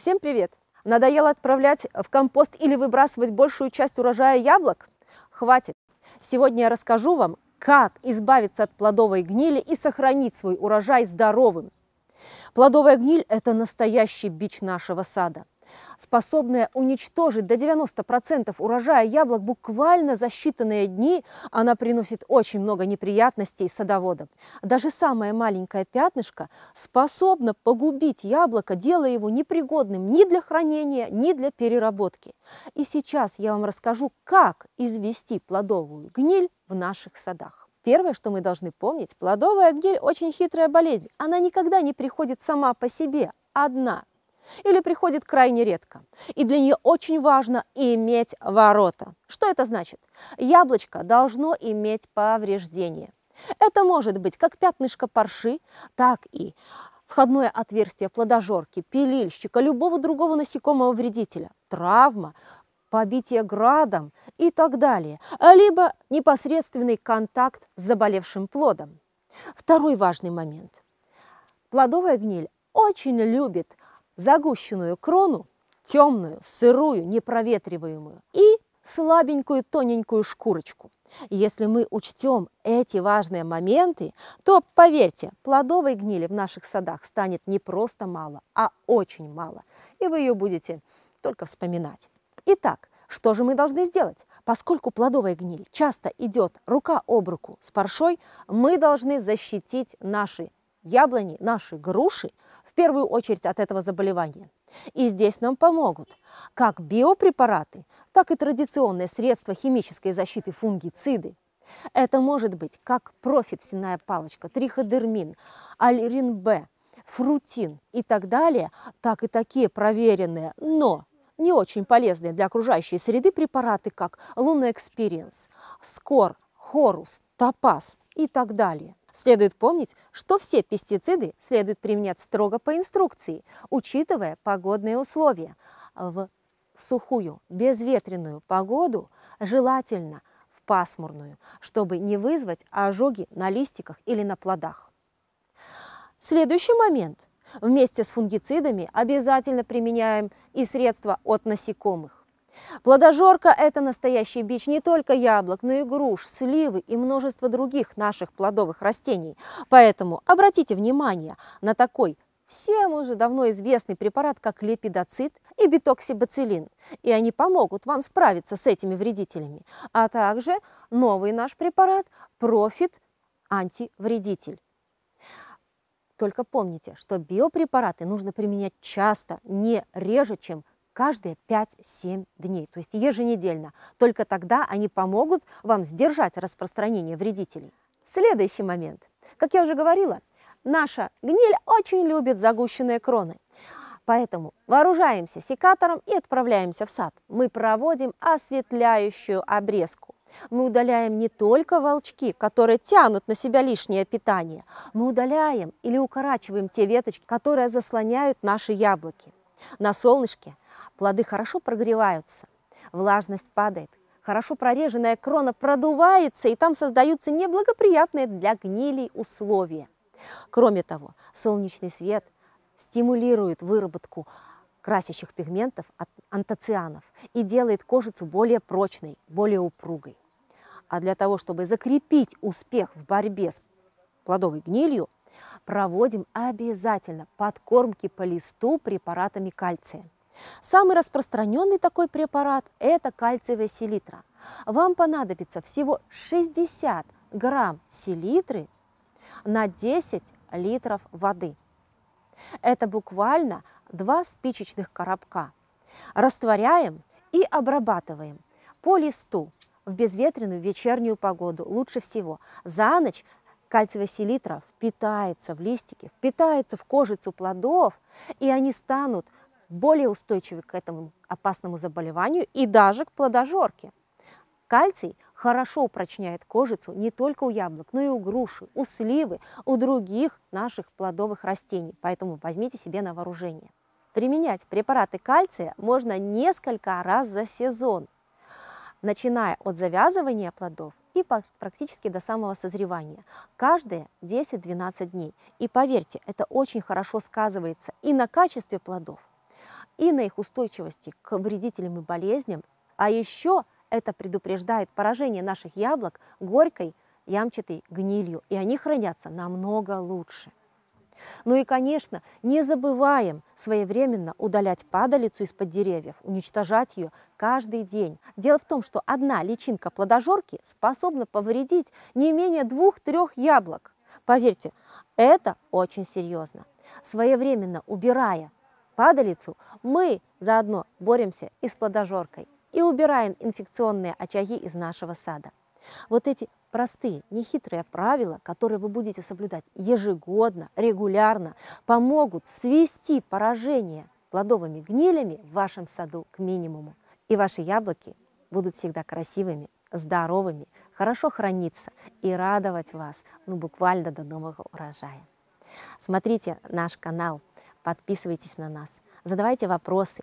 Всем привет! Надоело отправлять в компост или выбрасывать большую часть урожая яблок? Хватит! Сегодня я расскажу вам, как избавиться от плодовой гнили и сохранить свой урожай здоровым. Плодовая гниль – это настоящий бич нашего сада способная уничтожить до 90% урожая яблок буквально за считанные дни, она приносит очень много неприятностей садоводам. Даже самое маленькое пятнышко способно погубить яблоко, делая его непригодным ни для хранения, ни для переработки. И сейчас я вам расскажу, как извести плодовую гниль в наших садах. Первое, что мы должны помнить, плодовая гниль очень хитрая болезнь. Она никогда не приходит сама по себе, одна или приходит крайне редко. И для нее очень важно иметь ворота. Что это значит? Яблочко должно иметь повреждение. Это может быть как пятнышко парши, так и входное отверстие плодожорки, пилильщика, любого другого насекомого вредителя, травма, побитие градом и так далее, либо непосредственный контакт с заболевшим плодом. Второй важный момент. Плодовая гниль очень любит загущенную крону, темную, сырую, непроветриваемую, и слабенькую тоненькую шкурочку. Если мы учтем эти важные моменты, то, поверьте, плодовой гнили в наших садах станет не просто мало, а очень мало, и вы ее будете только вспоминать. Итак, что же мы должны сделать? Поскольку плодовая гниль часто идет рука об руку с паршой, мы должны защитить наши яблони, наши груши – в первую очередь от этого заболевания. И здесь нам помогут как биопрепараты, так и традиционные средства химической защиты фунгициды. Это может быть как профитсиная палочка, триходермин, алирин Б, фрутин и так далее, так и такие проверенные, но не очень полезные для окружающей среды препараты, как Луна Экспириенс, Скор, Хорус, Топаз и так далее. Следует помнить, что все пестициды следует применять строго по инструкции, учитывая погодные условия. В сухую, безветренную погоду желательно в пасмурную, чтобы не вызвать ожоги на листиках или на плодах. Следующий момент. Вместе с фунгицидами обязательно применяем и средства от насекомых. Плодожорка – это настоящий бич не только яблок, но и груш, сливы и множество других наших плодовых растений. Поэтому обратите внимание на такой всем уже давно известный препарат, как лепидоцит и битоксибацилин. И они помогут вам справиться с этими вредителями. А также новый наш препарат – профит антивредитель. Только помните, что биопрепараты нужно применять часто, не реже, чем каждые 5-7 дней, то есть еженедельно. Только тогда они помогут вам сдержать распространение вредителей. Следующий момент. Как я уже говорила, наша гниль очень любит загущенные кроны. Поэтому вооружаемся секатором и отправляемся в сад. Мы проводим осветляющую обрезку. Мы удаляем не только волчки, которые тянут на себя лишнее питание. Мы удаляем или укорачиваем те веточки, которые заслоняют наши яблоки. На солнышке плоды хорошо прогреваются, влажность падает, хорошо прореженная крона продувается, и там создаются неблагоприятные для гнилей условия. Кроме того, солнечный свет стимулирует выработку красящих пигментов от антоцианов и делает кожицу более прочной, более упругой. А для того, чтобы закрепить успех в борьбе с плодовой гнилью, проводим обязательно подкормки по листу препаратами кальция. Самый распространенный такой препарат – это кальциевая селитра. Вам понадобится всего 60 грамм селитры на 10 литров воды. Это буквально два спичечных коробка. Растворяем и обрабатываем по листу в безветренную вечернюю погоду лучше всего. За ночь Кальциевая селитра впитается в листики, впитается в кожицу плодов, и они станут более устойчивы к этому опасному заболеванию и даже к плодожорке. Кальций хорошо упрочняет кожицу не только у яблок, но и у груши, у сливы, у других наших плодовых растений, поэтому возьмите себе на вооружение. Применять препараты кальция можно несколько раз за сезон, начиная от завязывания плодов цветы практически до самого созревания, каждые 10-12 дней. И поверьте, это очень хорошо сказывается и на качестве плодов, и на их устойчивости к вредителям и болезням, а еще это предупреждает поражение наших яблок горькой, ямчатой гнилью, и они хранятся намного лучше. Ну и, конечно, не забываем своевременно удалять падалицу из-под деревьев, уничтожать ее каждый день. Дело в том, что одна личинка плодожорки способна повредить не менее двух-трех яблок. Поверьте, это очень серьезно. Своевременно убирая падалицу, мы заодно боремся и с плодожоркой и убираем инфекционные очаги из нашего сада. Вот эти простые, нехитрые правила, которые вы будете соблюдать ежегодно, регулярно, помогут свести поражение плодовыми гнилями в вашем саду к минимуму. И ваши яблоки будут всегда красивыми, здоровыми, хорошо храниться и радовать вас ну, буквально до нового урожая. Смотрите наш канал, подписывайтесь на нас, задавайте вопросы,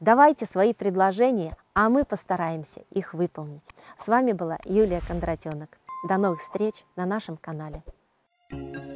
Давайте свои предложения, а мы постараемся их выполнить. С вами была Юлия Кондратенок. До новых встреч на нашем канале. thank you